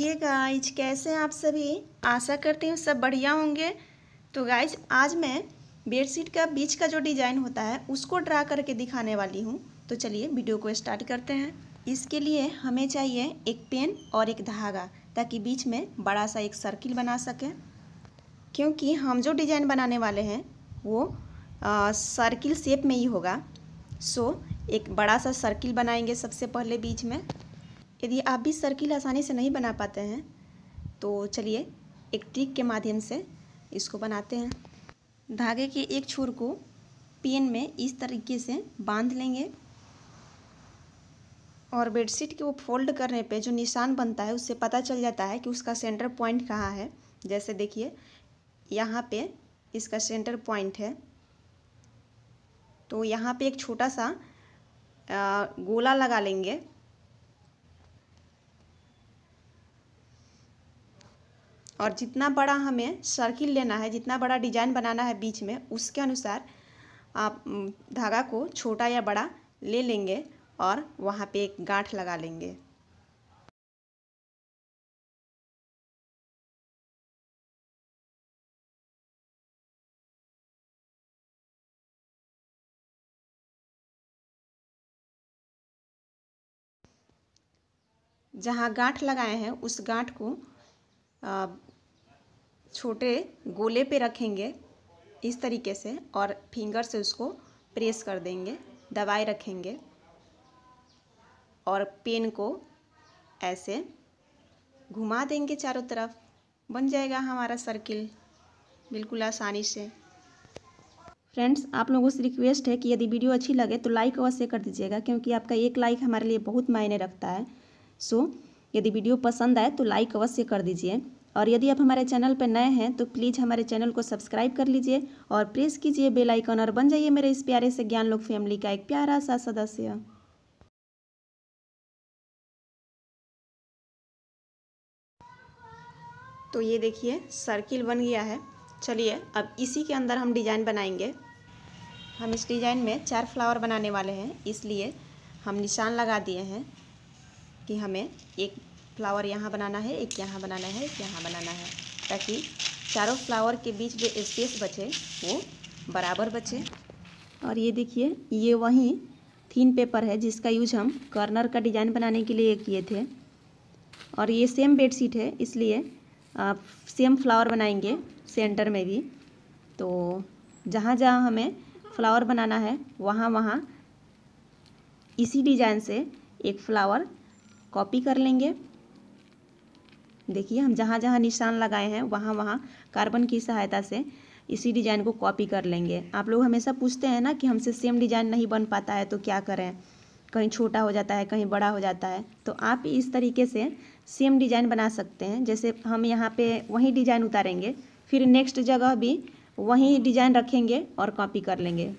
hey guys कैसे हैं आप सभी आशा करती हूँ सब बढ़िया होंगे तो गाइज आज मैं बेडशीट का बीच का जो डिज़ाइन होता है उसको ड्रा करके दिखाने वाली हूँ तो चलिए वीडियो को स्टार्ट करते हैं इसके लिए हमें चाहिए एक पेन और एक धागा ताकि बीच में बड़ा सा एक सर्किल बना सकें क्योंकि हम जो डिज़ाइन बनाने वाले हैं वो सर्किल शेप में ही होगा सो एक बड़ा सा सर्किल बनाएंगे सबसे पहले बीच में यदि आप भी सर्किल आसानी से नहीं बना पाते हैं तो चलिए एक ट्रिक के माध्यम से इसको बनाते हैं धागे के एक छोर को पेन में इस तरीके से बांध लेंगे और बेडशीट के वो फोल्ड करने पे जो निशान बनता है उससे पता चल जाता है कि उसका सेंटर पॉइंट कहाँ है जैसे देखिए यहाँ पे इसका सेंटर पॉइंट है तो यहाँ पे एक छोटा सा गोला लगा लेंगे और जितना बड़ा हमें सर्किल लेना है जितना बड़ा डिजाइन बनाना है बीच में उसके अनुसार आप धागा को छोटा या बड़ा ले लेंगे और वहाँ पे एक गांठ लगा लेंगे जहाँ गांठ लगाए हैं उस गांठ को छोटे गोले पे रखेंगे इस तरीके से और फिंगर से उसको प्रेस कर देंगे दवाई रखेंगे और पेन को ऐसे घुमा देंगे चारों तरफ बन जाएगा हमारा सर्किल बिल्कुल आसानी से फ्रेंड्स आप लोगों से रिक्वेस्ट है कि यदि वीडियो अच्छी लगे तो लाइक अवश्य कर दीजिएगा क्योंकि आपका एक लाइक हमारे लिए बहुत मायने रखता है सो so, यदि वीडियो पसंद आए तो लाइक अवश्य कर दीजिए और यदि आप हमारे चैनल पर नए हैं तो प्लीज़ हमारे चैनल को सब्सक्राइब कर लीजिए और प्रेस कीजिए बेल आइकन और बन जाइए मेरे इस प्यारे से ज्ञान लोक फैमिली का एक प्यारा सा सदस्य तो ये देखिए सर्किल बन गया है चलिए अब इसी के अंदर हम डिज़ाइन बनाएंगे हम इस डिज़ाइन में चार फ्लावर बनाने वाले हैं इसलिए हम निशान लगा दिए हैं कि हमें एक फ्लावर यहाँ बनाना है एक यहाँ बनाना है एक यहाँ बनाना है ताकि चारों फ्लावर के बीच जो स्पेस बचे वो बराबर बचे और ये देखिए ये वही थीन पेपर है जिसका यूज हम कॉर्नर का डिज़ाइन बनाने के लिए किए थे और ये सेम बेड शीट है इसलिए आप सेम फ्लावर बनाएंगे सेंटर में भी तो जहाँ जहाँ हमें फ्लावर बनाना है वहाँ वहाँ इसी डिज़ाइन से एक फ्लावर कॉपी कर लेंगे देखिए हम जहाँ जहाँ निशान लगाए हैं वहाँ वहाँ कार्बन की सहायता से इसी डिज़ाइन को कॉपी कर लेंगे आप लोग हमेशा पूछते हैं ना कि हमसे सेम डिज़ाइन नहीं बन पाता है तो क्या करें कहीं छोटा हो जाता है कहीं बड़ा हो जाता है तो आप इस तरीके से सेम डिज़ाइन बना सकते हैं जैसे हम यहाँ पे वही डिज़ाइन उतारेंगे फिर नेक्स्ट जगह भी वही डिज़ाइन रखेंगे और कॉपी कर लेंगे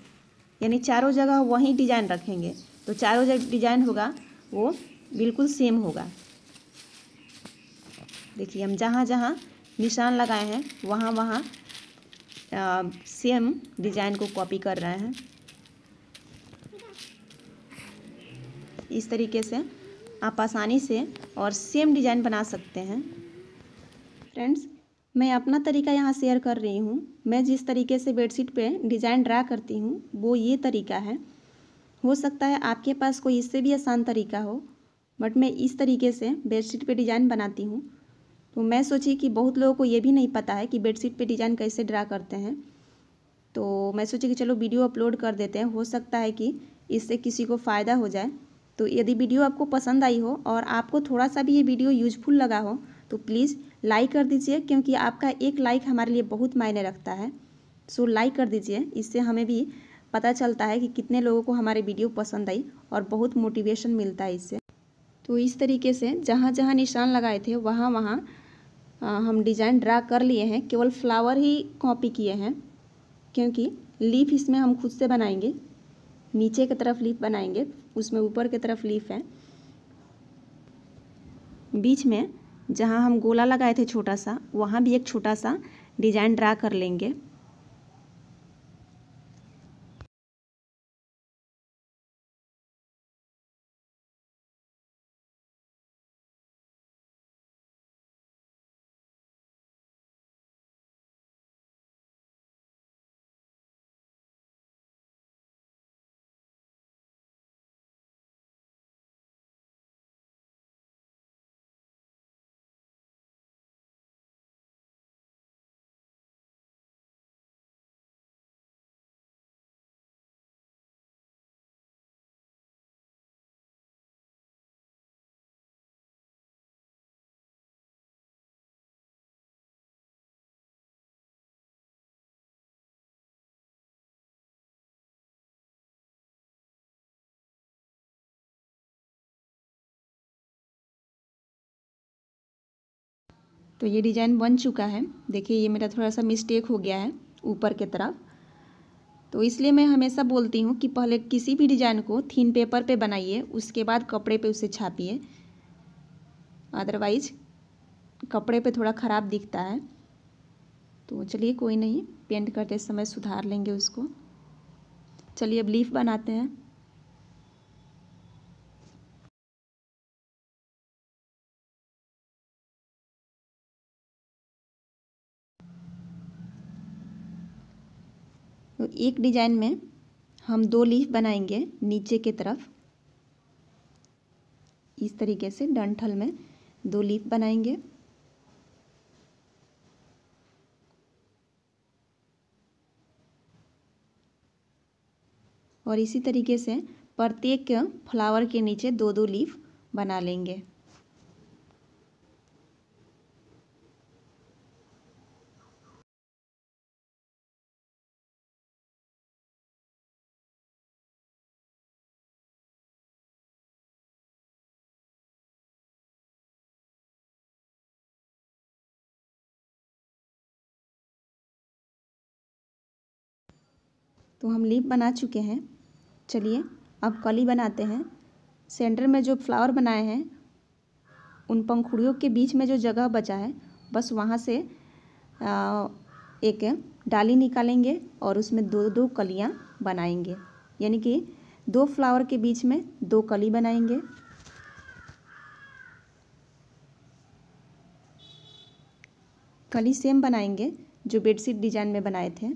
यानी चारों जगह वही डिज़ाइन रखेंगे तो चारों जगह डिज़ाइन होगा वो बिल्कुल सेम होगा देखिए हम जहाँ जहाँ निशान लगाए हैं वहाँ वहाँ सेम डिज़ाइन को कॉपी कर रहे हैं इस तरीके से आप आसानी से और सेम डिज़ाइन बना सकते हैं फ्रेंड्स मैं अपना तरीका यहाँ शेयर कर रही हूँ मैं जिस तरीके से बेडशीट पे डिज़ाइन ड्रा करती हूँ वो ये तरीका है हो सकता है आपके पास कोई इससे भी आसान तरीका हो बट मैं इस तरीके से बेडशीट पे डिज़ाइन बनाती हूँ तो मैं सोची कि बहुत लोगों को ये भी नहीं पता है कि बेडशीट पे डिज़ाइन कैसे ड्रा करते हैं तो मैं सोची कि चलो वीडियो अपलोड कर देते हैं हो सकता है कि इससे किसी को फ़ायदा हो जाए तो यदि वीडियो आपको पसंद आई हो और आपको थोड़ा सा भी ये वीडियो यूजफुल लगा हो तो प्लीज़ लाइक कर दीजिए क्योंकि आपका एक लाइक हमारे लिए बहुत मायने रखता है सो लाइक कर दीजिए इससे हमें भी पता चलता है कि कितने लोगों को हमारी वीडियो पसंद आई और बहुत मोटिवेशन मिलता है इससे तो इस तरीके से जहाँ जहाँ निशान लगाए थे वहाँ वहाँ हम डिज़ाइन ड्रा कर लिए हैं केवल फ्लावर ही कॉपी किए हैं क्योंकि लीफ इसमें हम खुद से बनाएंगे नीचे की तरफ लीफ बनाएंगे उसमें ऊपर की तरफ लीफ है बीच में जहाँ हम गोला लगाए थे छोटा सा वहाँ भी एक छोटा सा डिज़ाइन ड्रा कर लेंगे तो ये डिज़ाइन बन चुका है देखिए ये मेरा थोड़ा सा मिस्टेक हो गया है ऊपर के तरफ तो इसलिए मैं हमेशा बोलती हूँ कि पहले किसी भी डिज़ाइन को थीन पेपर पे बनाइए उसके बाद कपड़े पे उसे छापिए अदरवाइज कपड़े पे थोड़ा ख़राब दिखता है तो चलिए कोई नहीं पेंट करते समय सुधार लेंगे उसको चलिए अब लीफ बनाते हैं एक डिज़ाइन में हम दो लीफ बनाएंगे नीचे की तरफ इस तरीके से डंठल में दो लीफ बनाएंगे और इसी तरीके से प्रत्येक फ्लावर के नीचे दो दो लीफ बना लेंगे तो हम लीप बना चुके हैं चलिए अब कली बनाते हैं सेंटर में जो फ्लावर बनाए हैं उन पंखुड़ियों के बीच में जो जगह बचा है बस वहाँ से आ, एक डाली निकालेंगे और उसमें दो दो कलियाँ बनाएंगे यानी कि दो फ्लावर के बीच में दो कली बनाएंगे कली सेम बनाएंगे जो बेडशीट डिजाइन में बनाए थे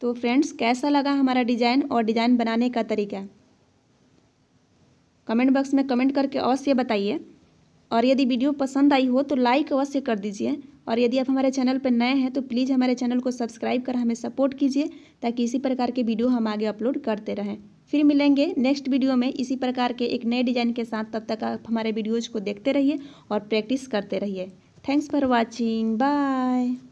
तो फ्रेंड्स कैसा लगा हमारा डिज़ाइन और डिज़ाइन बनाने का तरीका कमेंट बॉक्स में कमेंट करके अवश्य बताइए और यदि वीडियो पसंद आई हो तो लाइक अवश्य कर दीजिए और यदि आप हमारे चैनल पर नए हैं तो प्लीज़ हमारे चैनल को सब्सक्राइब कर हमें सपोर्ट कीजिए ताकि इसी प्रकार के वीडियो हम आगे अपलोड करते रहें फिर मिलेंगे नेक्स्ट वीडियो में इसी प्रकार के एक नए डिज़ाइन के साथ तब तक आप हमारे वीडियोज़ को देखते रहिए और प्रैक्टिस करते रहिए थैंक्स फॉर वॉचिंग बाय